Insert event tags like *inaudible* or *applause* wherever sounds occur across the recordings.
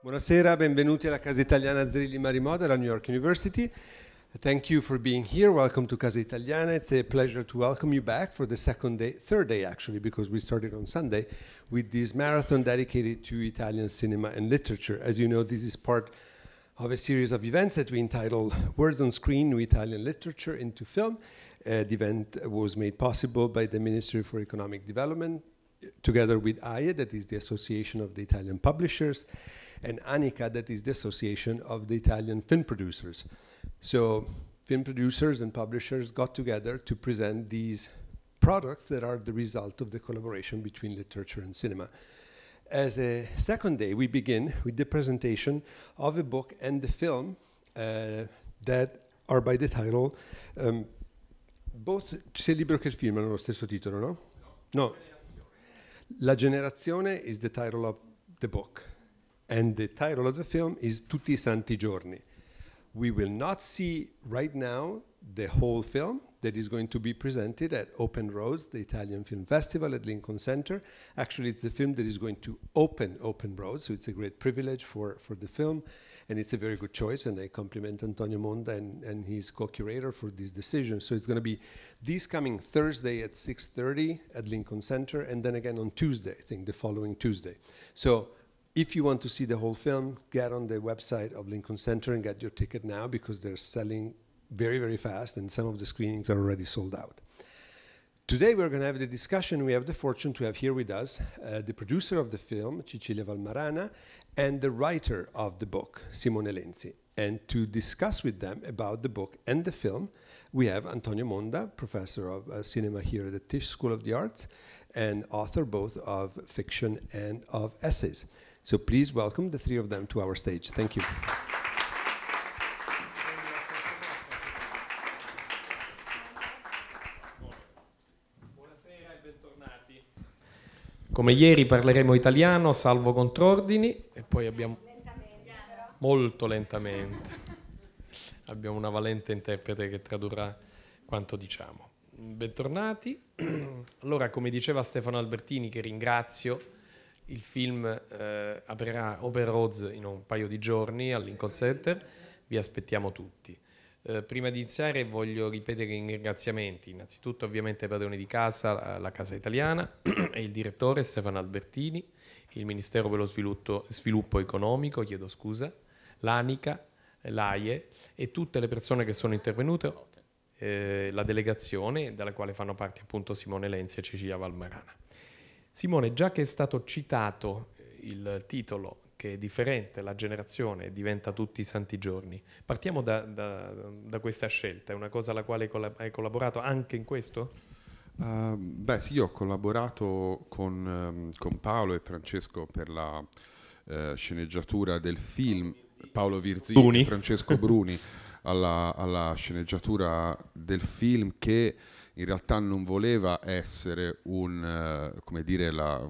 Buonasera, benvenuti alla Casa Italiana Zrilli Marimoda della New York University. Thank you for being here. Welcome to Casa Italiana. It's a pleasure to welcome you back for the second day, third day actually, because we started on Sunday with this marathon dedicated to Italian cinema and literature. As you know, this is part of a series of events that we entitled Words on Screen, New Italian Literature into Film. Uh, the event was made possible by the Ministry for Economic Development, together with AIA, that is the Association of the Italian Publishers, and ANICA, that is the Association of the Italian Film Producers. So film producers and publishers got together to present these products that are the result of the collaboration between literature and cinema. As a second day, we begin with the presentation of a book and the film uh, that are by the title um, both c'è libro che il film hanno lo stesso titolo, no? No. La generazione is the title of the book and the title of the film is Tutti i santi giorni. We will not see right now the whole film that is going to be presented at Open Roads, the Italian Film Festival at Lincoln Center. Actually, it's the film that is going to open Open Roads, so it's a great privilege for, for the film, and it's a very good choice, and I compliment Antonio Monda and, and his co-curator for this decision. So it's going to be this coming Thursday at 6.30 at Lincoln Center, and then again on Tuesday, I think the following Tuesday. So if you want to see the whole film, get on the website of Lincoln Center and get your ticket now because they're selling very, very fast and some of the screenings are already sold out. Today we're going to have the discussion. We have the fortune to have here with us uh, the producer of the film, Cecilia Valmarana, and the writer of the book, Simone Lenzi. And to discuss with them about the book and the film, we have Antonio Monda, professor of uh, cinema here at the Tisch School of the Arts, and author both of fiction and of essays. So please welcome the three of them to our stage. Thank you. Come ieri parleremo italiano, salvo contrordini, e poi abbiamo... Lentamente, molto lentamente. abbiamo una valente interprete che tradurrà quanto diciamo. Bentornati. *clears throat* Allora, come diceva Stefano Albertini, che ringrazio, il film eh, aprirà Open Roads in un paio di giorni al Lincoln Center, vi aspettiamo tutti. Eh, prima di iniziare voglio ripetere i ringraziamenti, innanzitutto ovviamente ai padroni di casa, la Casa Italiana *clears throat* e il direttore Stefano Albertini, il Ministero per lo Sviluppo, Sviluppo Economico, chiedo scusa, l'ANICA, l'AIE e tutte le persone che sono intervenute, eh, la delegazione dalla quale fanno parte appunto Simone Lenzi e Cecilia Valmarana. Simone, già che è stato citato eh, il titolo che è differente, la generazione diventa tutti i santi giorni. Partiamo da, da, da questa scelta, è una cosa alla quale hai collaborato anche in questo? Uh, beh sì, io ho collaborato con, ehm, con Paolo e Francesco per la uh, sceneggiatura del film Paolo Virzini e Francesco Bruni *laughs* alla, alla, sceneggiatura del film che in realtà non voleva essere un, eh, dire, la,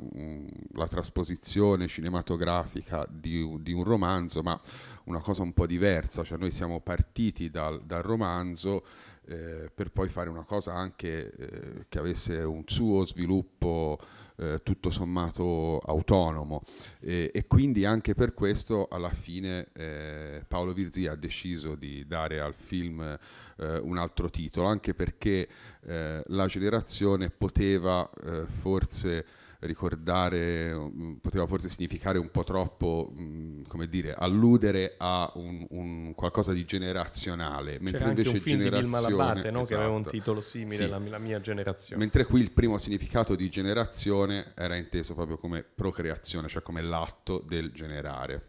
la, trasposizione cinematografica di, di, un romanzo, ma una cosa un po' diversa, cioè noi siamo partiti dal, dal romanzo eh, per poi fare una cosa anche eh, che avesse un suo sviluppo eh, tutto sommato autonomo e, e, quindi anche per questo alla fine eh, Paolo Virzia ha deciso di dare al film eh, un altro titolo, anche perché eh, la generazione poteva eh, forse ricordare, mm, poteva forse significare un po' troppo, mm, come dire, alludere a un, un qualcosa di generazionale, mentre C'era invece generazione... Di Labate, no? esatto. che aveva un esatto. titolo simile, sì. la, mia generazione. Mentre qui il primo significato di generazione era inteso proprio come procreazione, cioè come l'atto del generare.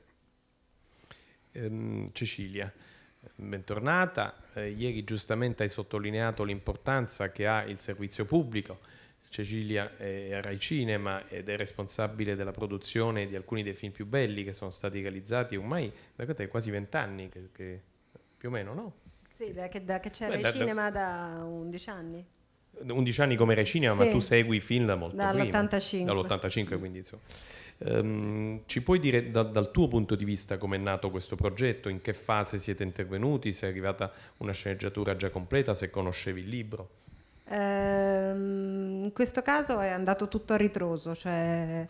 Ehm, Cecilia. Bentornata, eh, ieri giustamente hai sottolineato l'importanza che ha il servizio pubblico, Cecilia è a Rai Cinema ed è responsabile della produzione di alcuni dei film più belli che sono stati realizzati ormai da quasi vent'anni, più o meno, no? Sì, da che, da che c'è Rai da, Cinema da 11 anni. 11 anni come Rai Cinema, sì. ma tu segui i film da molto Dall'85. Dall'85, quindi insomma. Um, ci puoi dire da, dal tuo punto di vista come è nato questo progetto, in che fase siete intervenuti, se è arrivata una sceneggiatura già completa, se conoscevi il libro? Ehm, in questo caso è andato tutto a ritroso, cioè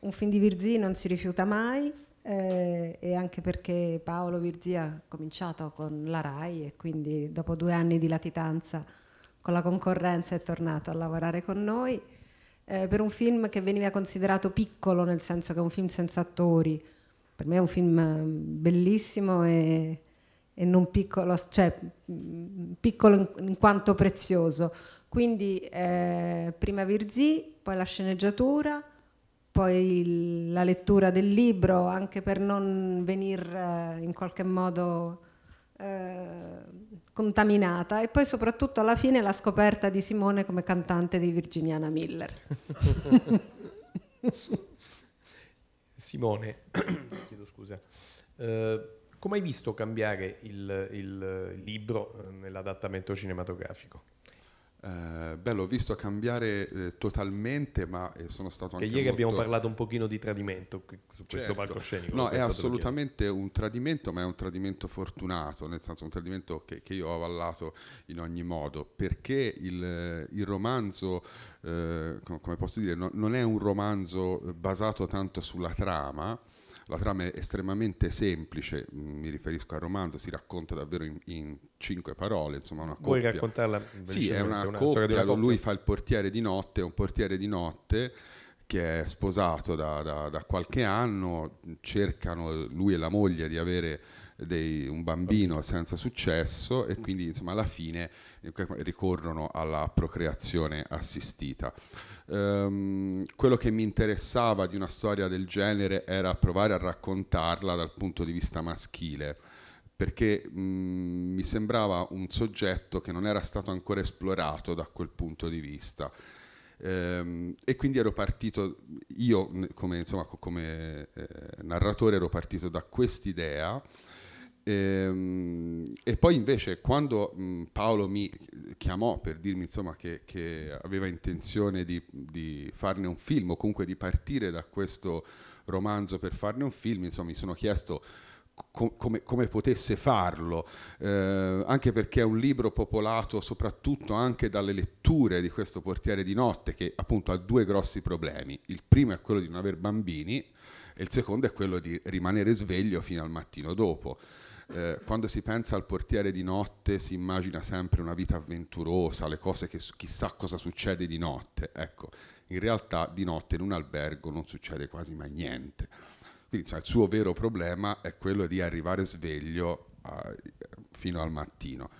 un film di Virzì non si rifiuta mai eh, e anche perché Paolo Virzì ha cominciato con la RAI e quindi dopo due anni di latitanza con la concorrenza è tornato a lavorare con noi eh, per un film che veniva considerato piccolo nel senso che è un film senza attori. Per me è un film mm, bellissimo e, e non piccolo, cioè mm, piccolo in, in quanto prezioso. Quindi eh, prima Virzì, poi la sceneggiatura, poi il, la lettura del libro, anche per non venire eh, in qualche modo eh, contaminata e poi soprattutto alla fine la scoperta di Simone come cantante di Virginiana Miller. *laughs* Simone, *coughs* chiedo scusa, eh, come hai visto cambiare il, il libro eh, nell'adattamento cinematografico? Eh, bello, ho visto cambiare eh, totalmente, ma eh, sono stato anche. E ieri molto... abbiamo parlato un pochino di tradimento su questo certo. palcoscenico. No, è assolutamente un tradimento, ma è un tradimento fortunato, nel senso un tradimento che, che io ho avallato in ogni modo, perché il, il romanzo, eh, come posso dire, no, non è un romanzo eh, basato tanto sulla trama la trama è estremamente semplice, mm, mi riferisco al romanzo, si racconta davvero in, in cinque parole, insomma una Vuoi coppia. raccontarla? Sì, è una, una coppia, una coppia, lui fa il portiere di notte, un portiere di notte che è sposato da, da, da qualche anno, cercano lui e la moglie di avere dei, un bambino senza successo e quindi insomma, alla fine ricorrono alla procreazione assistita. Um, quello che mi interessava di una storia del genere era provare a raccontarla dal punto di vista maschile perché mh, mhmm, mi sembrava un soggetto che non era stato ancora esplorato da quel punto di vista. Ehm, e quindi ero partito, io come, insomma, come eh, narratore ero partito da quest'idea e, ehm, e, poi invece quando mh, Paolo mi chiamò per dirmi insomma, che, che, aveva intenzione di, di, farne un film o comunque di partire da questo romanzo per farne un film, insomma, mi sono chiesto come, come, potesse farlo, eh, anche perché è un libro popolato soprattutto anche dalle letture di questo portiere di notte che appunto ha due grossi problemi. Il primo è quello di non avere bambini e il secondo è quello di rimanere sveglio fino al mattino dopo. Eh, quando si pensa al portiere di notte si immagina sempre una vita avventurosa, le cose che chissà cosa succede di notte. Ecco, in realtà di notte in un albergo non succede quasi mai niente. Quindi cioè, il suo vero problema è quello di arrivare sveglio a, fino al mattino.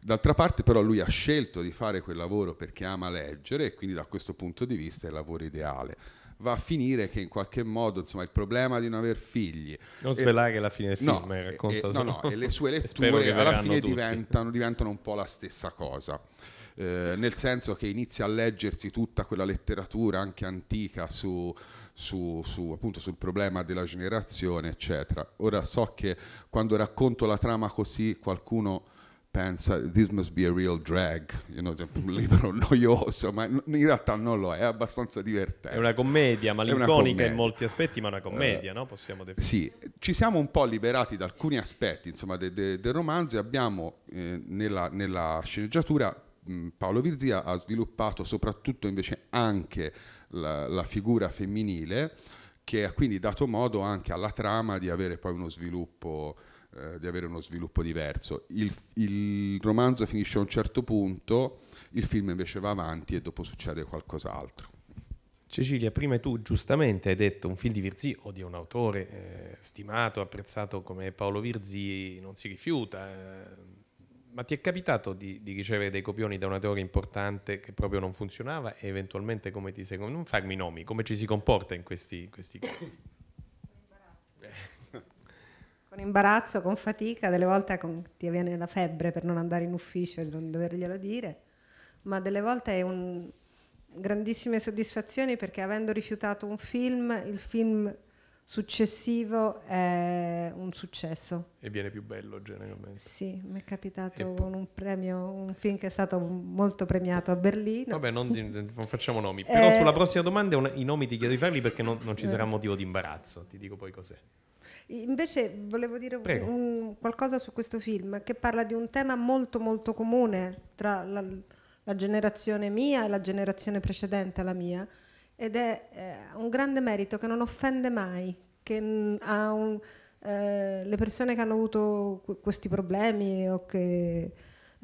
D'altra parte però lui ha scelto di fare quel lavoro perché ama leggere e quindi da questo punto di vista è il lavoro ideale va a finire che in qualche modo insomma, il problema di non aver figli non svelare che la fine del film no, racconta e, no, no, e le sue *laughs* letture alla fine diventano, diventano, un po' la stessa cosa eh, nel senso che inizia a leggersi tutta quella letteratura anche antica su, su, su, appunto, sul problema della generazione eccetera ora so che quando racconto la trama così qualcuno pensa this must be a real drag, you know, cioè, un libro *laughs* noioso, ma in realtà non lo è, è abbastanza divertente. È una commedia malinconica in molti aspetti, ma una commedia, uh, no? Possiamo definire. Sì, ci siamo un po' liberati da alcuni aspetti, insomma, del de, de romanzo e abbiamo eh, nella, nella, sceneggiatura mh, Paolo Virzia ha sviluppato soprattutto invece anche la, la figura femminile che ha quindi dato modo anche alla trama di avere poi uno sviluppo eh, di avere uno sviluppo diverso. Il, il, romanzo finisce a un certo punto, il film invece va avanti e dopo succede qualcos'altro. Cecilia, prima tu giustamente hai detto un film di Virzì o di un autore eh, stimato, apprezzato come Paolo Virzì non si rifiuta, eh, ma ti è capitato di, di, ricevere dei copioni da un autore importante che proprio non funzionava e eventualmente come ti sei... Non farmi nomi, come ci si comporta in questi, questi casi? con imbarazzo, con fatica, delle volte con, ti viene la febbre per non andare in ufficio e non doverglielo dire, ma delle volte è un grandissime soddisfazioni perché avendo rifiutato un film, il film successivo è un successo. E viene più bello generalmente. Sì, mi è capitato e con un premio, un film che è stato molto premiato a Berlino. Vabbè, non, non facciamo nomi, *laughs* però eh, sulla prossima domanda una, i nomi ti chiedo di farli perché non, non ci eh. sarà motivo di imbarazzo, ti dico poi cos'è. Invece volevo dire un, qualcosa su questo film che parla di un tema molto molto comune tra la, la generazione mia e la generazione precedente alla mia ed è eh, un grande merito che non offende mai, che mh, mm, ha un, eh, le persone che hanno avuto qu- questi problemi o che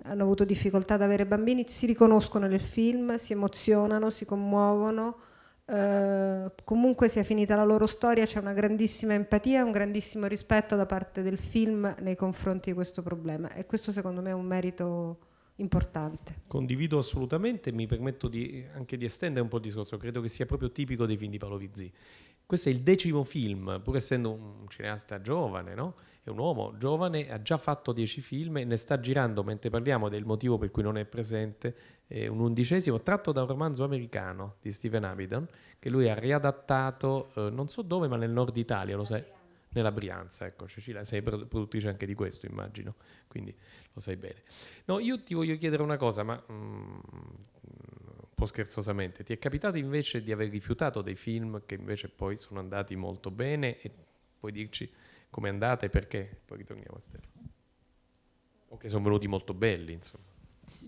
hanno avuto difficoltà ad avere bambini si riconoscono nel film, si emozionano, si commuovono eh, comunque sia finita la loro storia, c'è una grandissima empatia e un grandissimo rispetto da parte del film nei confronti di questo problema e questo secondo me è un merito importante. Condivido assolutamente, mi permetto di, anche di estendere un po' il discorso, credo che sia proprio tipico dei film di Paolo Vizzi. Questo è il decimo film, pur essendo un cineasta giovane, no? è un uomo giovane, ha già fatto dieci film e ne sta girando mentre parliamo del motivo per cui non è presente eh, un undicesimo tratto da un romanzo americano di Stephen Abidon che lui ha riadattato eh, non so dove ma nel nord Italia, lo sai? Nella Brianza, ecco Cecilia, sei produttrice anche di questo immagino, quindi lo sai bene. No, io ti voglio chiedere una cosa, ma mm, un po' scherzosamente, ti è capitato invece di aver rifiutato dei film che invece poi sono andati molto bene e puoi dirci com'è andata e perché? Poi ritorniamo a Stefano. O che sono venuti molto belli, insomma.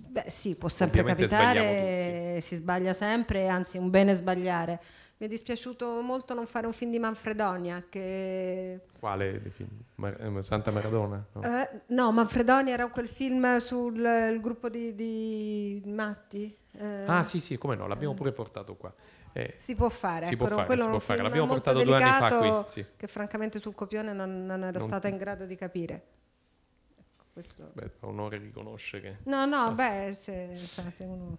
Beh, sì, può sempre Ovviamente capitare, si sbaglia sempre, anzi un bene sbagliare. Mi è dispiaciuto molto non fare un film di Manfredonia. Che... Quale film? Mar- eh, Santa Maradona? No? Eh, no, Manfredonia era quel film sul gruppo di, di matti. Eh, ah sì, sì, come no, l'abbiamo pure portato qua. Eh, si può fare, si può fare, quello si può fare. l'abbiamo portato due anni fa qui. Sì. Che francamente sul copione non, non ero non... stata in grado di capire. Questo... Beh, onore riconoscere che... No, no, ah. beh, se, cioè, se uno...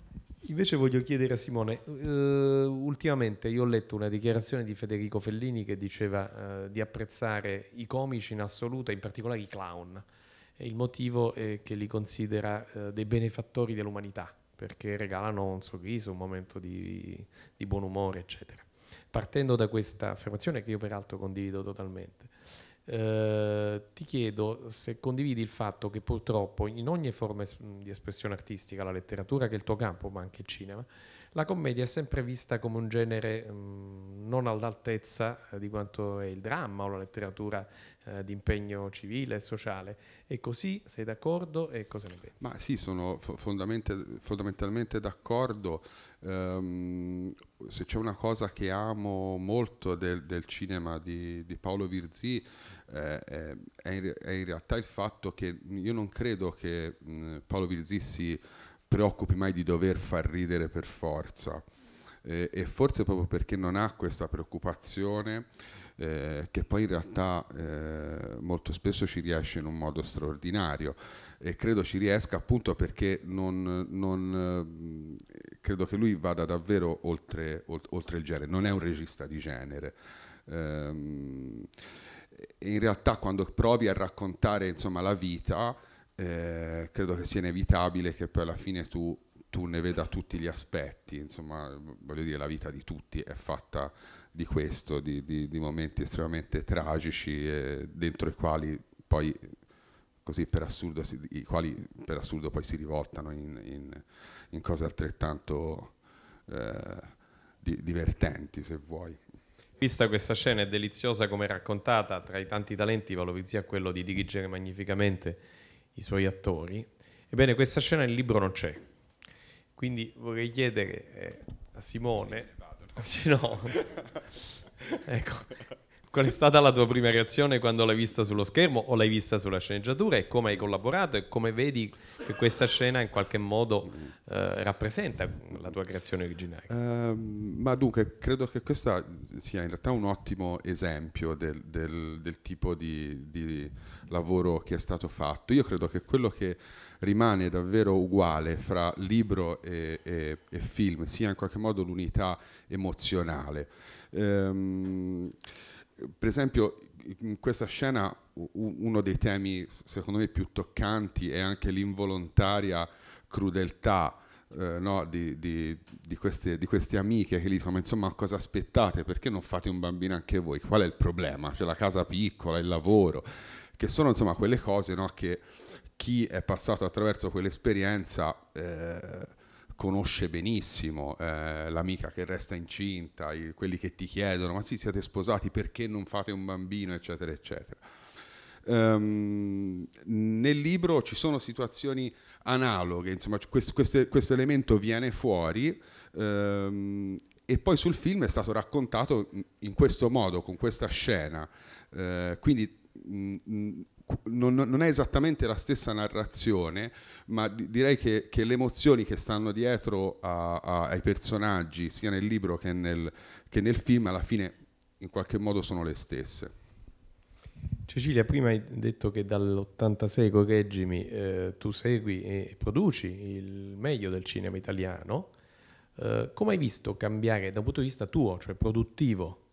Invece voglio chiedere a Simone, eh, ultimamente io ho letto una dichiarazione di Federico Fellini che diceva eh, di apprezzare i comici in assoluto, in particolare i clown. E il motivo è che li considera eh, dei benefattori dell'umanità, perché regalano un sorriso, un momento di, di buon umore, eccetera. Partendo da questa affermazione, che io peraltro condivido totalmente, eh, ti chiedo se condividi il fatto che purtroppo in ogni forma di espressione artistica, la letteratura che è il tuo campo, ma anche il cinema, la commedia è sempre vista come un genere mh, mm, non all'altezza eh, di quanto è il dramma o la letteratura eh, di impegno civile e sociale. E così sei d'accordo e cosa ne pensi? Ma sì, sono fondament- fondamentalmente d'accordo. Um, se c'è una cosa che amo molto del, del cinema di, di, Paolo Virzì eh, è, è, in realtà il fatto che io non credo che mh, mm, Paolo Virzì si preoccupi mai di dover far ridere per forza eh, e forse proprio perché non ha questa preoccupazione eh, che poi in realtà eh, molto spesso ci riesce in un modo straordinario e credo ci riesca appunto perché non, non, eh, credo che lui vada davvero oltre, oltre, il genere, non è un regista di genere. Ehm, in realtà quando provi a raccontare insomma, la vita, eh, credo che sia inevitabile che poi alla fine tu, tu, ne veda tutti gli aspetti, insomma voglio dire la vita di tutti è fatta di questo, di, di, di momenti estremamente tragici eh, dentro i quali poi così per assurdo, si, i quali per assurdo poi si rivoltano in, in, in cose altrettanto eh, di, divertenti se vuoi. Vista questa scena è deliziosa come raccontata, tra i tanti talenti Valovizia ha quello di dirigere magnificamente i suoi attori. Ebbene, questa scena nel libro non c'è. Quindi vorrei chiedere eh, a Simone, sì, *laughs* no. ecco, qual è stata la tua prima reazione quando l'hai vista sullo schermo o l'hai vista sulla sceneggiatura e come hai collaborato e come vedi che questa scena in qualche modo eh, rappresenta la tua creazione originaria? Uh, ma dunque, credo che questo sia in realtà un ottimo esempio del, del, del tipo di, di lavoro che è stato fatto. Io credo che quello che rimane davvero uguale fra libro e, e, e film sia in qualche modo l'unità emozionale. Ehm, per esempio, in questa scena uno dei temi secondo me più toccanti è anche l'involontaria crudeltà eh, no, di, di, di, queste, di, queste, amiche che gli dicono ma insomma cosa aspettate perché non fate un bambino anche voi qual è il problema c'è la casa piccola il lavoro che sono insomma quelle cose no, che chi è passato attraverso quell'esperienza eh, conosce benissimo, eh, l'amica che resta incinta, i, quelli che ti chiedono ma sì siete sposati perché non fate un bambino eccetera eccetera. Um, nel libro ci sono situazioni analoghe, insomma questo, questo, questo elemento viene fuori um, e poi sul film è stato raccontato in questo modo, con questa scena, uh, quindi Mm, mm, non, non, è esattamente la stessa narrazione, ma di, direi che, che, le emozioni che stanno dietro a, a, ai personaggi, sia nel libro che nel, che nel film, alla fine in qualche modo sono le stesse. Cecilia, prima hai detto che dall'86, correggimi, eh, tu segui e produci il meglio del cinema italiano. Eh, come hai visto cambiare da un punto di vista tuo, cioè produttivo,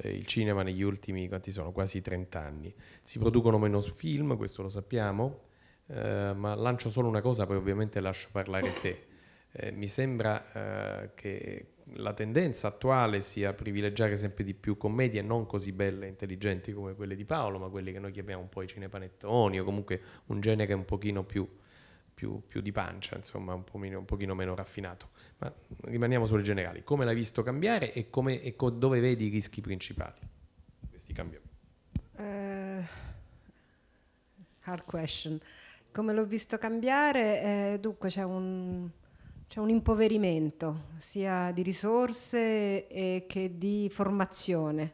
eh, il cinema negli ultimi quanti sono? quasi 30 anni. Si producono meno film, questo lo sappiamo, eh, ma lancio solo una cosa, poi ovviamente lascio parlare te. Eh, mi sembra eh, che la tendenza attuale sia privilegiare sempre di più commedie non così belle e intelligenti come quelle di Paolo, ma quelle che noi chiamiamo un po' i cinepanettoni o comunque un genere un pochino più più, più, di pancia, insomma un, po meno, un pochino meno raffinato. Ma rimaniamo sulle generali. Come l'hai visto cambiare e, come, e co- dove vedi i rischi principali di questi cambiamenti? Uh, hard question. Come l'ho visto cambiare? Eh, dunque c'è un, c'è un impoverimento sia di risorse che di formazione.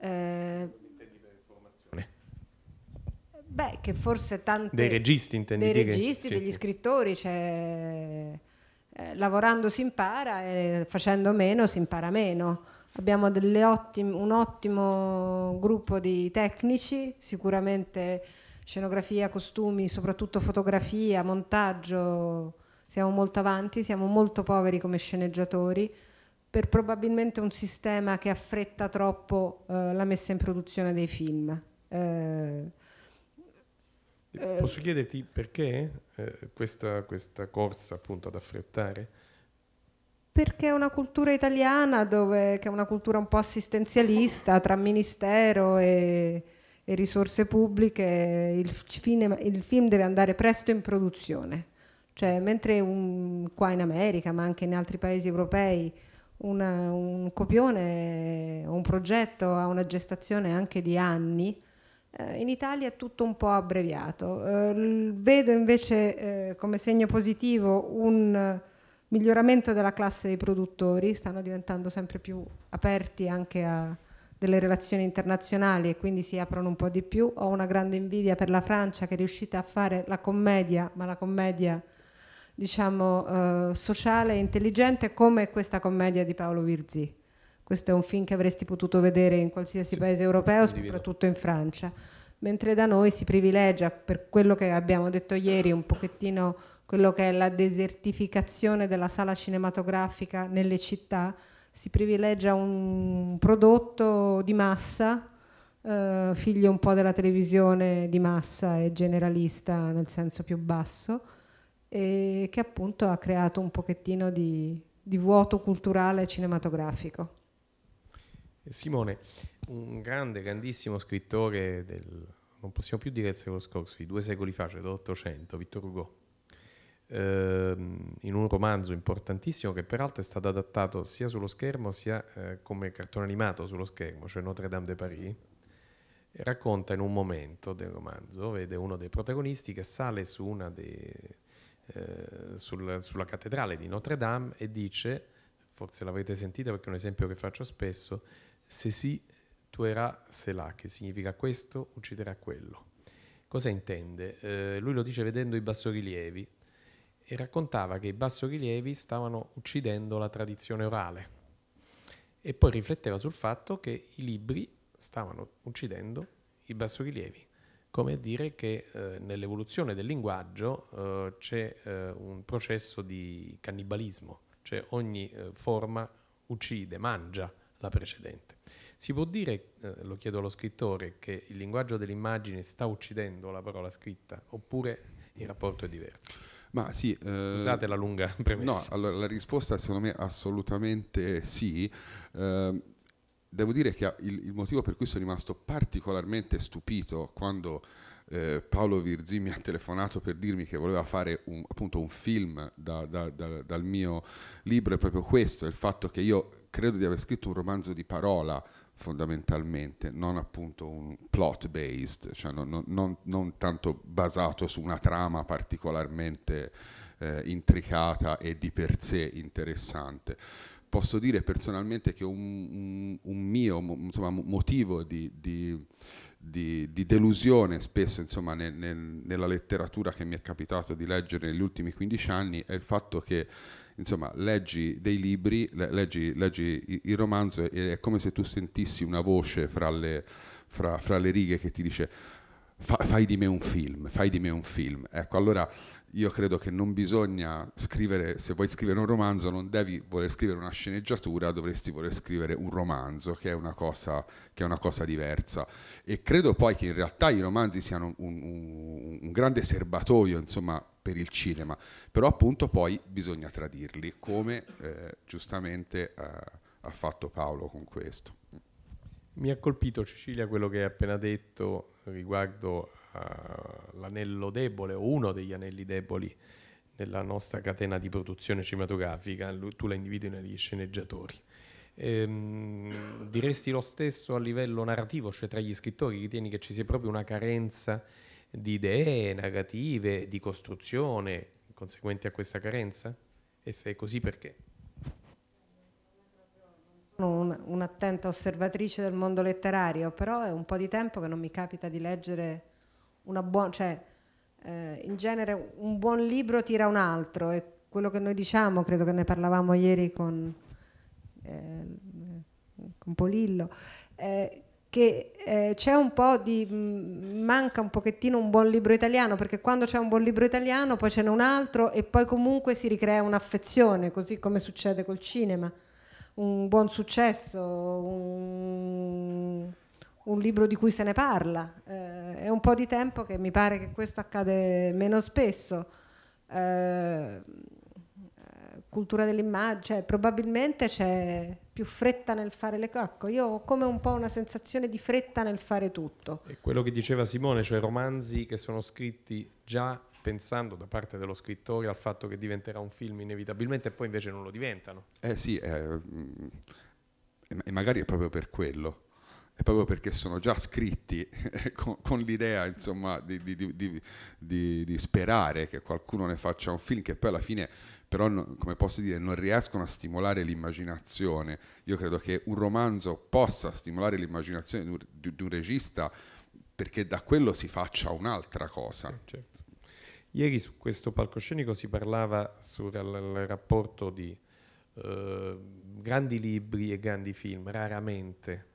Eh, Beh, che forse tanti... Dei registi, intendi Dei registi, che... degli sì. scrittori, cioè, eh, lavorando si impara e facendo meno si impara meno. Abbiamo ottim- un ottimo gruppo di tecnici, sicuramente scenografia, costumi, soprattutto fotografia, montaggio, siamo molto avanti, siamo molto poveri come sceneggiatori per probabilmente un sistema che affretta troppo eh, la messa in produzione dei film. Eh, eh, Posso chiederti perché eh, questa, questa, corsa appunto ad affrettare? Perché è una cultura italiana dove, che è una cultura un po' assistenzialista tra ministero e, e risorse pubbliche, il, cinema, il, film deve andare presto in produzione. Cioè, mentre un, qua in America, ma anche in altri paesi europei, una, un copione o un progetto ha una gestazione anche di anni, eh, in Italia è tutto un po' abbreviato. Eh, vedo invece eh, come segno positivo un miglioramento della classe dei produttori, stanno diventando sempre più aperti anche a delle relazioni internazionali e quindi si aprono un po' di più. Ho una grande invidia per la Francia che è riuscita a fare la commedia, ma la commedia diciamo eh, sociale e intelligente come questa commedia di Paolo Virzì questo è un film che avresti potuto vedere in qualsiasi sì, paese europeo, soprattutto in Francia. Mentre da noi si privilegia, per quello che abbiamo detto ieri, un pochettino quello che è la desertificazione della sala cinematografica nelle città, si privilegia un prodotto di massa, eh, figlio un po' della televisione di massa e generalista nel senso più basso, e che appunto ha creato un pochettino di, di vuoto culturale cinematografico. Simone, un grande, grandissimo scrittore del, non possiamo più dire il secolo scorso, di due secoli fa, cioè dell'Ottocento, Vittor Hugo, ehm, in un romanzo importantissimo che peraltro è stato adattato sia sullo schermo sia eh, come cartone animato sullo schermo, cioè Notre Dame de Paris, racconta in un momento del romanzo, vede uno dei protagonisti che sale su una dei, eh, sul, sulla cattedrale di Notre Dame e dice, forse l'avete sentita perché è un esempio che faccio spesso, se sì, tuerà Selah, che significa questo ucciderà quello. Cosa intende? Eh, lui lo dice vedendo i bassorilievi e raccontava che i bassorilievi stavano uccidendo la tradizione orale e poi rifletteva sul fatto che i libri stavano uccidendo i bassorilievi, come dire che eh, nell'evoluzione del linguaggio eh, c'è eh, un processo di cannibalismo, cioè ogni eh, forma uccide, mangia la precedente. Si può dire, eh, lo chiedo allo scrittore, che il linguaggio dell'immagine sta uccidendo la parola scritta oppure il rapporto è diverso? Ma sì, eh, Scusate la lunga *laughs* premessa. No, allora la risposta secondo me assolutamente sì. Eh, devo dire che il, il, motivo per cui sono rimasto particolarmente stupito quando eh, Paolo Virzi mi ha telefonato per dirmi che voleva fare un, appunto un film da, da, da, dal mio libro è proprio questo, il fatto che io credo di aver scritto un romanzo di parola fondamentalmente, non appunto un plot based, cioè non, non, non tanto basato su una trama particolarmente eh, intricata e di per sé interessante. Posso dire personalmente che un, un, un mio insomma, motivo di, di di, di, delusione spesso insomma, nel, nel, nella letteratura che mi è capitato di leggere negli ultimi 15 anni è il fatto che insomma, leggi dei libri, leggi, leggi il romanzo e è come se tu sentissi una voce fra le, fra, fra le righe che ti dice fai di me un film, fai di me un film. Ecco, allora io credo che non bisogna scrivere, se vuoi scrivere un romanzo non devi voler scrivere una sceneggiatura, dovresti voler scrivere un romanzo, che è una cosa, è una cosa diversa. E credo poi che in realtà i romanzi siano un, un, un grande serbatoio, insomma, per il cinema, però appunto poi bisogna tradirli, come eh, giustamente ha, ha fatto Paolo con questo. Mi ha colpito Cecilia quello che hai appena detto riguardo all'anello eh, debole o uno degli anelli deboli nella nostra catena di produzione cinematografica, tu la individui negli sceneggiatori. Ehm, diresti lo stesso a livello narrativo, cioè tra gli scrittori ritieni che ci sia proprio una carenza di idee narrative, di costruzione conseguenti a questa carenza? E se è così perché? Sono un'attenta osservatrice del mondo letterario, però è un po' di tempo che non mi capita di leggere una buona... Cioè, eh, in genere un buon libro tira un altro e quello che noi diciamo, credo che ne parlavamo ieri con, eh, con Polillo, eh, che eh, c'è un po' di manca un pochettino un buon libro italiano perché quando c'è un buon libro italiano poi ce n'è un altro e poi comunque si ricrea un'affezione così come succede col cinema un buon successo un, un libro di cui se ne parla eh, è un po' di tempo che mi pare che questo accade meno spesso eh, eh cultura dell'immagine cioè, probabilmente c'è più fretta nel fare le cose. Ecco, io ho come un po' una sensazione di fretta nel fare tutto. E quello che diceva Simone, cioè romanzi che sono scritti già pensando da parte dello scrittore al fatto che diventerà un film inevitabilmente e poi invece non lo diventano. Eh sì, eh, mm, e magari è proprio per quello è proprio perché sono già scritti *laughs* con, con, l'idea insomma, di, di, di, di, sperare che qualcuno ne faccia un film che poi alla fine però no, come posso dire, non riescono a stimolare l'immaginazione. Io credo che un romanzo possa stimolare l'immaginazione di un, di, di un regista perché da quello si faccia un'altra cosa. Certo. Ieri su questo palcoscenico si parlava sul rapporto di eh, grandi libri e grandi film, raramente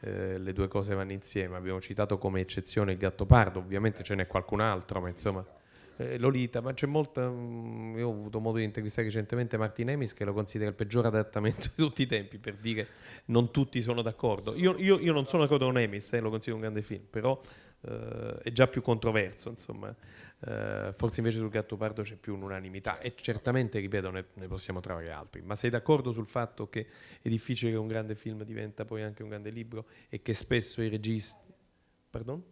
eh, le due cose vanno insieme, abbiamo citato come eccezione il Gatto Pardo, ovviamente ce n'è qualcun altro, ma insomma eh, Lolita, ma c'è molto. Mm, io ho avuto modo di intervistare recentemente Martin Emis che lo considera il peggior adattamento di tutti i tempi, per dire non tutti sono d'accordo. Io, io, io non sono d'accordo con Emis, eh, lo considero un grande film, però eh, è già più controverso, insomma. Eh, forse invece sul gatto pardo c'è più un'unanimità e certamente, ripeto, ne, ne possiamo trovare altri. Ma sei d'accordo sul fatto che è difficile che un grande film diventa poi anche un grande libro e che spesso i registi... Pardon?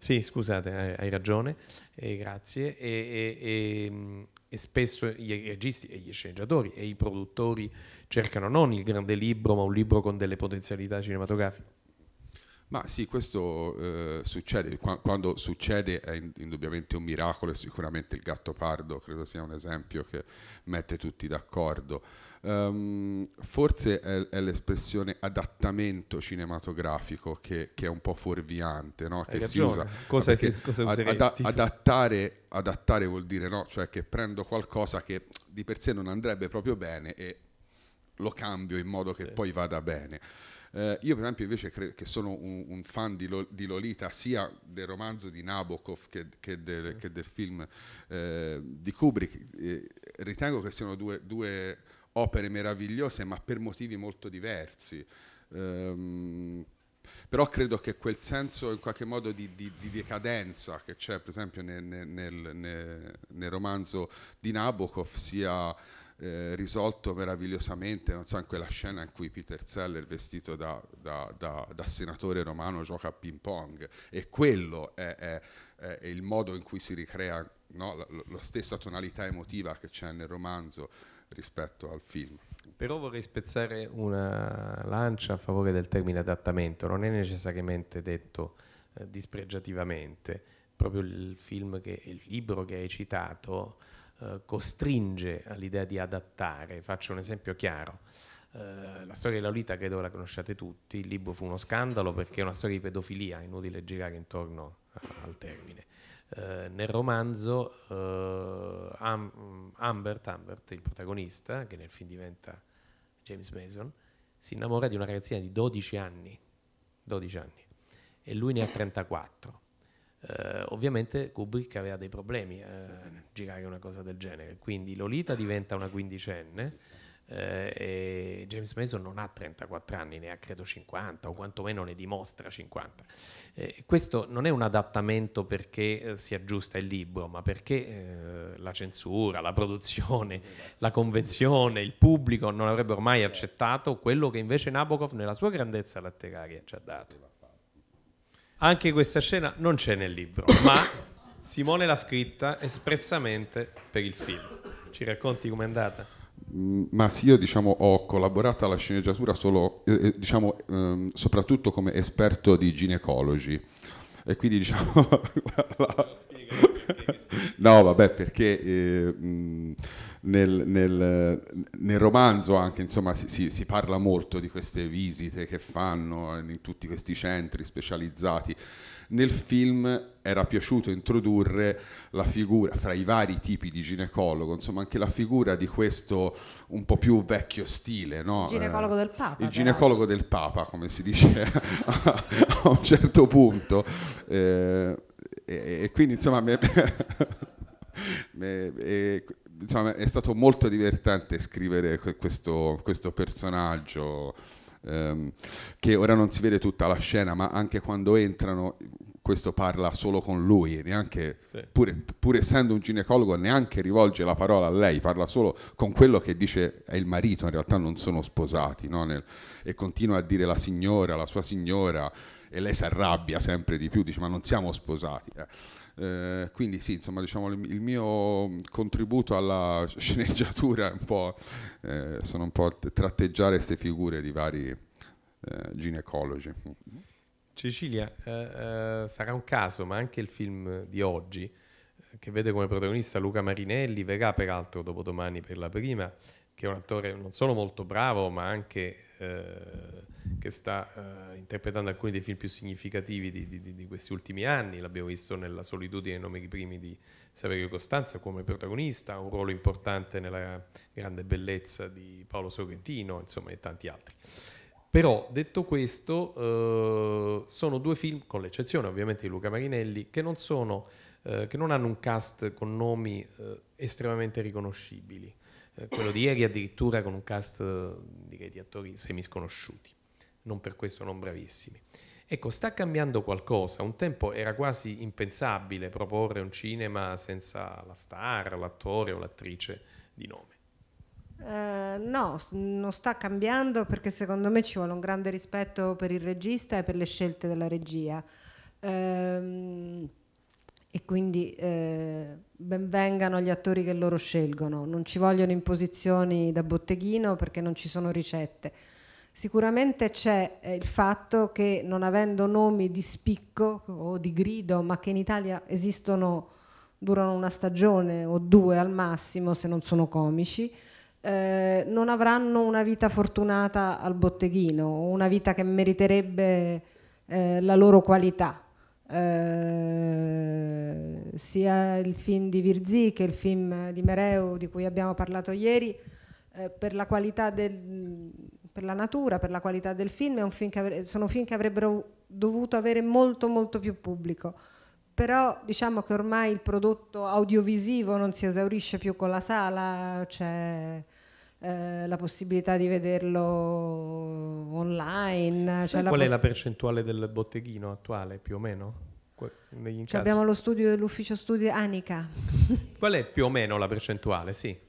Sì, scusate, hai ragione, eh, grazie. E, e, e, e, spesso i registi e gli sceneggiatori e i produttori cercano non il grande libro, ma un libro con delle potenzialità cinematografiche. Ma sì, questo eh, succede, quando succede è indubbiamente un miracolo e sicuramente il gatto pardo credo sia un esempio che mette tutti d'accordo. Um, forse è, è, l'espressione adattamento cinematografico che, che è un po' fuorviante, no? che si usa. Cosa, che, cosa ad, adattare, adattare, vuol dire no? cioè che prendo qualcosa che di per sé non andrebbe proprio bene e lo cambio in modo che sì. poi vada bene. Eh, io per esempio invece cre- che sono un, un fan di, Lo- di, Lolita sia del romanzo di Nabokov che, che, del, che del, film eh, di Kubrick, eh, ritengo che siano due, due opere meravigliose, ma per motivi molto diversi. Um, però credo che quel senso in qualche modo di, di, di decadenza che c'è per esempio nel, nel, nel, nel romanzo di Nabokov sia eh, risolto meravigliosamente, non so, in quella scena in cui Peter Seller vestito da, da, da, da senatore romano gioca a ping pong e quello è, è, è il modo in cui si ricrea no, la, la, stessa tonalità emotiva che c'è nel romanzo rispetto al film. Però vorrei spezzare una lancia a favore del termine adattamento, non è necessariamente detto eh, dispregiativamente, proprio il, che, il libro che hai citato eh, costringe all'idea di adattare, faccio un esempio chiaro. Eh, la storia di Lolita credo la conosciate tutti, il libro fu uno scandalo perché è una storia di pedofilia, inutile girare intorno al termine. Eh, nel romanzo eh, Am Ambert, Ambert, il protagonista, che nel film diventa James Mason, si innamora di una ragazzina di 12 anni, 12 anni e lui ne ha 34. Uh, eh, ovviamente Kubrick aveva dei problemi a girare una cosa del genere, quindi Lolita diventa una quindicenne eh, James Mason non ha 34 anni, ne ha credo 50 o quantomeno ne dimostra 50. Eh, questo non è un adattamento perché eh, si aggiusta il libro, ma perché eh, la censura, la produzione, esatto. la convenzione, il pubblico non avrebbero mai accettato quello che invece Nabokov nella sua grandezza letteraria ci ha dato. Anche questa scena non c'è nel libro, *coughs* ma Simone l'ha scritta espressamente per il film. Ci racconti com'è andata? Mm, ma sì, io diciamo, ho collaborato alla sceneggiatura solo, eh, eh, diciamo, ehm, soprattutto come esperto di ginecologi. E quindi diciamo... la, *laughs* la... *laughs* No, vabbè, perché... Eh, mh, mm, nel, nel, nel, romanzo anche insomma si, si, si, parla molto di queste visite che fanno in tutti questi centri specializzati. Nel film era piaciuto introdurre la figura, fra i vari tipi di ginecologo, insomma anche la figura di questo un po' più vecchio stile. No? Il ginecologo eh, del Papa. Il ginecologo del Papa, come si dice *laughs* a, un certo punto. Eh, e, e, quindi insomma... Me, *laughs* me, e, diciamo, è stato molto divertente scrivere questo, questo personaggio ehm, che ora non si vede tutta la scena, ma anche quando entrano questo parla solo con lui, neanche, sì. pur, pur, essendo un ginecologo neanche rivolge la parola a lei, parla solo con quello che dice è il marito, in realtà non sono sposati, no? Nel, e continua a dire la signora, la sua signora, e lei si arrabbia sempre di più, dice ma non siamo sposati. Eh eh, quindi sì, insomma, diciamo, il mio contributo alla *laughs* sceneggiatura è un po', eh, sono un po' tratteggiare queste figure di vari eh, ginecologi. Cecilia, eh, eh, sarà un caso, ma anche il film di oggi, che vede come protagonista Luca Marinelli, verrà peraltro dopodomani per la prima, che è un attore non solo molto bravo, ma anche eh, che sta eh, interpretando alcuni dei film più significativi di, di, di questi ultimi anni, l'abbiamo visto nella solitudine dei nomi primi di Saverio Costanza come protagonista, ha un ruolo importante nella grande bellezza di Paolo Sorrentino, insomma, e tanti altri. Però detto questo, eh, sono due film, con l'eccezione ovviamente di Luca Marinelli, che non, sono, eh, che non hanno un cast con nomi eh, estremamente riconoscibili. Eh, quello di ieri addirittura con un cast eh, direi, di attori semisconosciuti, non per questo non bravissimi. Ecco, sta cambiando qualcosa, un tempo era quasi impensabile proporre un cinema senza la star, l'attore o l'attrice di nome. Eh, no, non sta cambiando perché secondo me ci vuole un grande rispetto per il regista e per le scelte della regia. Eh, e quindi eh, benvengano gli attori che loro scelgono, non ci vogliono imposizioni da botteghino perché non ci sono ricette. Sicuramente c'è eh, il fatto che non avendo nomi di spicco o di grido, ma che in Italia esistono, durano una stagione o due al massimo se non sono comici, eh, non avranno una vita fortunata al botteghino, una vita che meriterebbe eh, la loro qualità. Eh, sia il film di Virzì che il film di Mereu di cui abbiamo parlato ieri, eh, per la qualità del, per la natura, per la qualità del film, film sono film che avrebbero dovuto avere molto molto più pubblico. Però diciamo che ormai il prodotto audiovisivo non si esaurisce più con la sala, cioè eh, la possibilità di vederlo online. Sì, cioè qual la poss- è la percentuale del botteghino attuale più o meno? Que- cioè, abbiamo lo studio dell'ufficio studi Anica. *laughs* qual è più o meno la percentuale? Sì.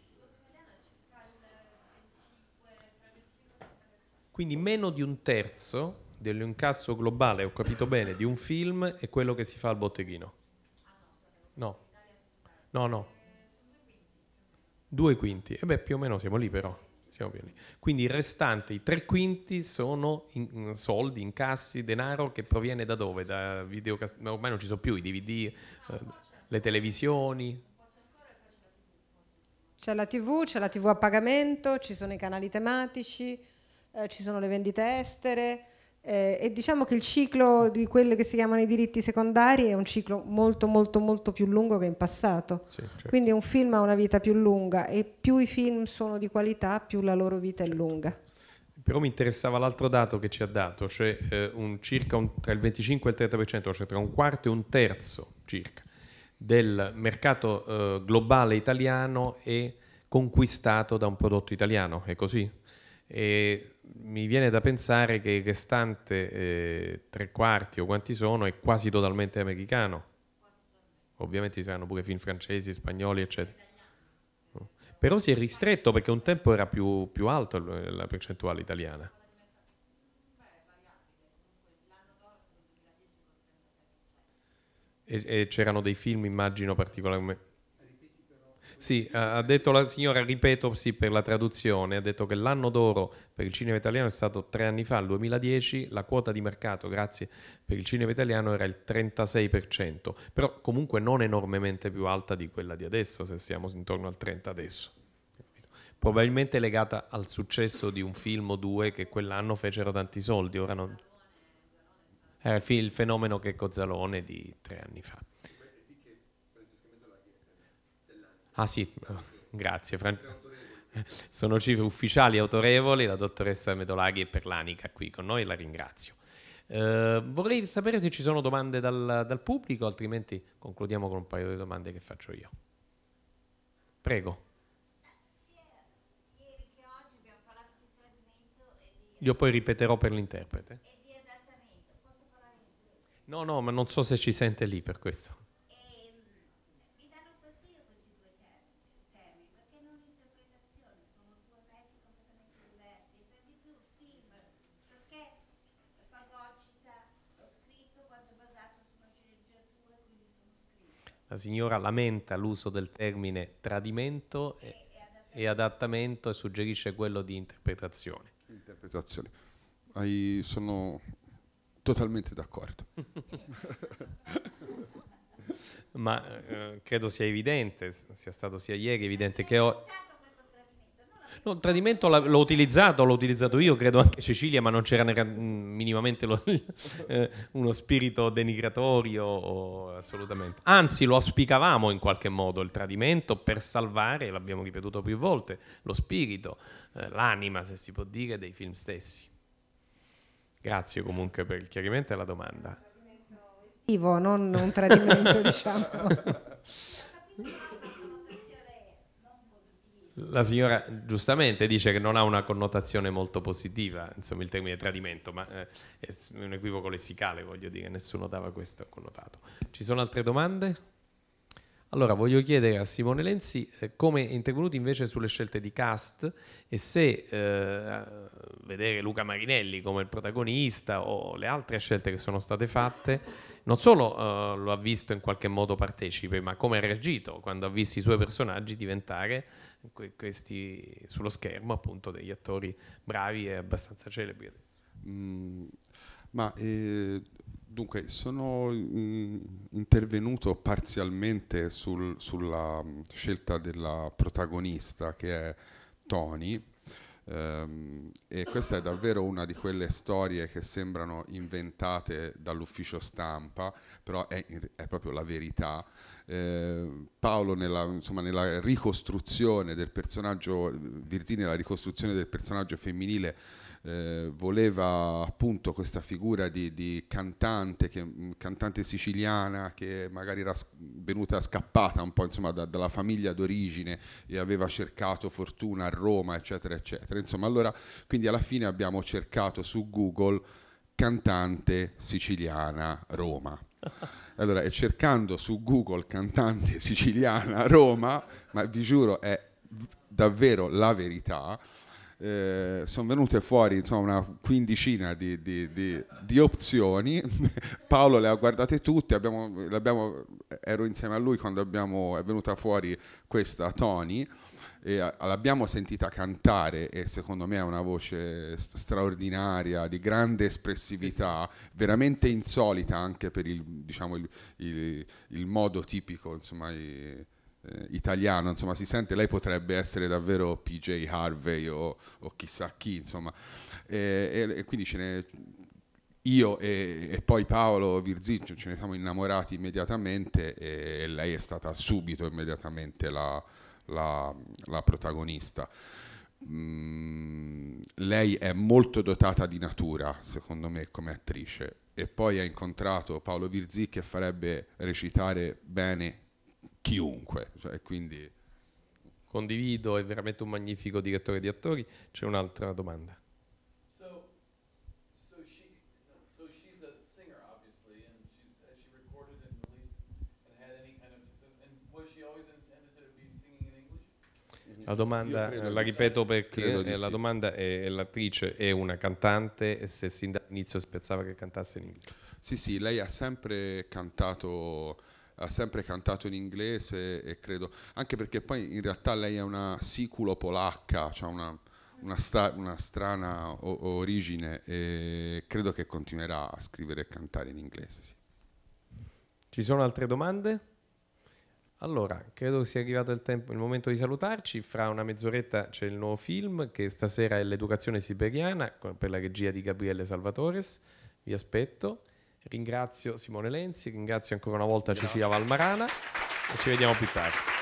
Quindi meno di un terzo dell'incasso globale, ho capito bene, di un film è quello che si fa al botteghino. No. No, no. Due quinti, e beh più o meno siamo lì però. Siamo lì. Quindi il restante, i tre quinti, sono in, in soldi, incassi, denaro che proviene da dove? Da videocast- ormai non ci sono più i DVD, no, eh, le televisioni, c'è la TV, c'è la TV a pagamento, ci sono i canali tematici, eh, ci sono le vendite estere, eh, e diciamo che il ciclo di quelli che si chiamano i diritti secondari è un ciclo molto molto molto più lungo che in passato. Sì, certo. Quindi un film ha una vita più lunga e più i film sono di qualità, più la loro vita certo. è lunga. Però mi interessava l'altro dato che ci ha dato, cioè eh, un circa un, tra il 25 e il 30%, cioè tra un quarto e un terzo circa del mercato eh, globale italiano è conquistato da un prodotto italiano, è così? e mi viene da pensare che il restante eh, tre quarti o quanti sono è quasi totalmente americano. Ovviamente ci saranno pure film francesi, spagnoli, eccetera. Però si è ristretto perché un tempo era più, più alto la percentuale italiana. E, e c'erano dei film, immagino, particolarmente sì, ha detto la signora Ripetopsi per la traduzione, ha detto che l'anno d'oro per il cinema italiano è stato tre anni fa, il 2010, la quota di mercato, grazie, per il cinema italiano era il 36%, però comunque non enormemente più alta di quella di adesso, se siamo intorno al 30% adesso. Probabilmente legata al successo di un film o due che quell'anno fecero tanti soldi, ora non... Era il fenomeno che Cozzalone di tre anni fa. Ah sì, eh, grazie. Fran- *laughs* sono cifre ufficiali autorevoli, la dottoressa Medolaghi è l'anica qui con noi, la ringrazio. Eh, vorrei sapere se ci sono domande dal, dal pubblico, altrimenti concludiamo con un paio di domande che faccio io. Prego. Io poi ripeterò per l'interprete. No, no, ma non so se ci sente lì per questo. La signora lamenta l'uso del termine tradimento e, e adattamento e suggerisce quello di interpretazione. Interpretazione. Hai, sono totalmente d'accordo. *laughs* Ma eh, credo sia evidente, sia stato sia ieri evidente che oggi... No, il tradimento l'ho utilizzato, l'ho utilizzato io, credo anche Cecilia, ma non c'era mm, minimamente lo, *laughs* eh, uno spirito denigratorio o, assolutamente. Anzi, lo auspicavamo in qualche modo il tradimento per salvare, l'abbiamo ripetuto più volte, lo spirito, eh, l'anima, se si può dire, dei film stessi. Grazie comunque per il chiarimento e la domanda. Non un tradimento, *laughs* diciamo. *laughs* la signora giustamente dice che non ha una connotazione molto positiva, insomma il termine tradimento, ma eh, è un equivoco lessicale, voglio dire, nessuno dava questo connotato. Ci sono altre domande? Allora voglio chiedere a Simone Lenzi eh, come è intervenuto invece sulle scelte di cast e se eh, vedere Luca Marinelli come il protagonista o le altre scelte che sono state fatte, non solo eh, lo ha visto in qualche modo partecipe, ma come ha reagito quando ha visto i suoi personaggi diventare questi, sullo schermo appunto degli attori bravi e abbastanza celebri. Mm, ma eh, dunque sono in, mm, intervenuto parzialmente sul, sulla mm, scelta della protagonista che è Tony. Um, e questa è davvero una di quelle storie che sembrano inventate dall'ufficio stampa, però è, è proprio la verità. Eh, Paolo nella, insomma, nella, ricostruzione del personaggio, Virginia nella ricostruzione del personaggio femminile eh, voleva appunto questa figura di, di cantante, che, mm, cantante, siciliana che magari era venuta scappata un po' insomma, da, dalla famiglia d'origine e aveva cercato fortuna a Roma, eccetera, eccetera. Insomma, allora, quindi alla fine abbiamo cercato su Google cantante siciliana Roma. Allora, e cercando su Google cantante siciliana Roma, ma vi giuro è davvero la verità, eh, sono venute fuori insomma, una quindicina di, di, di, di opzioni, *laughs* Paolo le ha guardate tutte, abbiamo, ero insieme a lui quando abbiamo, è venuta fuori questa Tony e eh, l'abbiamo sentita cantare e secondo me ha una voce straordinaria, di grande espressività, veramente insolita anche per il, diciamo, il, il, il modo tipico insomma, eh, italiano, insomma si sente lei potrebbe essere davvero PJ Harvey o, o chissà chi, insomma, e, e, e quindi ce ne, io e, e, poi Paolo Virzincio ce ne siamo innamorati immediatamente e, e lei è stata subito immediatamente la, la, la protagonista. Mm, lei è molto dotata di natura, secondo me, come attrice. E poi ha incontrato Paolo Virzì che farebbe recitare bene chiunque. Cioè, quindi... Condivido, è veramente un magnifico direttore di attori. C'è un'altra domanda. La domanda la ripeto perché eh, la sì. domanda è l'attrice è una cantante e se sin dall'inizio si pensava che cantasse in inglese. Sì, sì, lei ha sempre cantato ha sempre cantato in inglese e credo anche perché poi in realtà lei è una siculo polacca, cioè una, una, sta, una strana o, origine e credo che continuerà a scrivere e cantare in inglese. Sì. Ci sono altre domande? Allora, credo sia arrivato il, tempo, il momento di salutarci. Fra una mezz'oretta c'è il nuovo film che stasera è L'educazione siberiana per la regia di Gabriele Salvatores. Vi aspetto. Ringrazio Simone Lenzi, ringrazio ancora una volta Grazie. Cecilia Valmarana e ci vediamo più tardi.